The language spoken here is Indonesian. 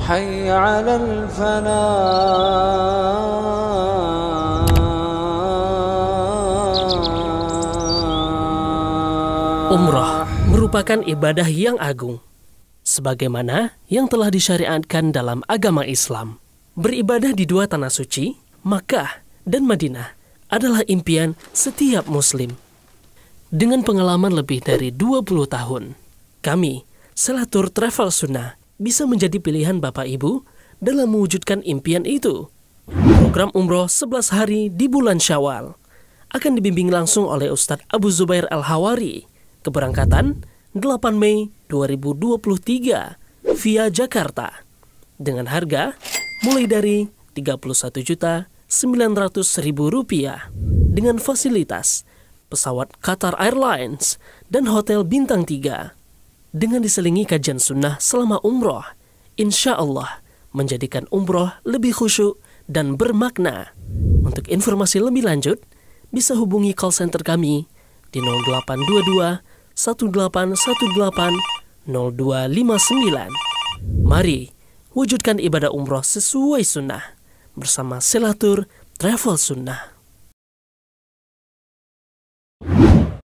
حي على الفناء Umrah merupakan ibadah yang agung, sebagaimana yang telah disyariatkan dalam agama Islam. Beribadah di dua tanah suci, Makkah dan Madinah, adalah impian setiap Muslim. Dengan pengalaman lebih dari 20 tahun, kami, Selatur Travel Sunnah, bisa menjadi pilihan Bapak Ibu dalam mewujudkan impian itu. Program Umroh 11 hari di bulan Syawal akan dibimbing langsung oleh Ustadz Abu Zubair Al-Hawari. Keberangkatan 8 Mei 2023 via Jakarta dengan harga mulai dari Rp31.900.000 dengan fasilitas pesawat Qatar Airlines dan hotel bintang 3 dengan diselingi kajian sunnah selama umroh, insya Allah menjadikan umroh lebih khusyuk dan bermakna. Untuk informasi lebih lanjut, bisa hubungi call center kami di 0822 1818 0259. Mari wujudkan ibadah umroh sesuai sunnah bersama Selatur Travel Sunnah.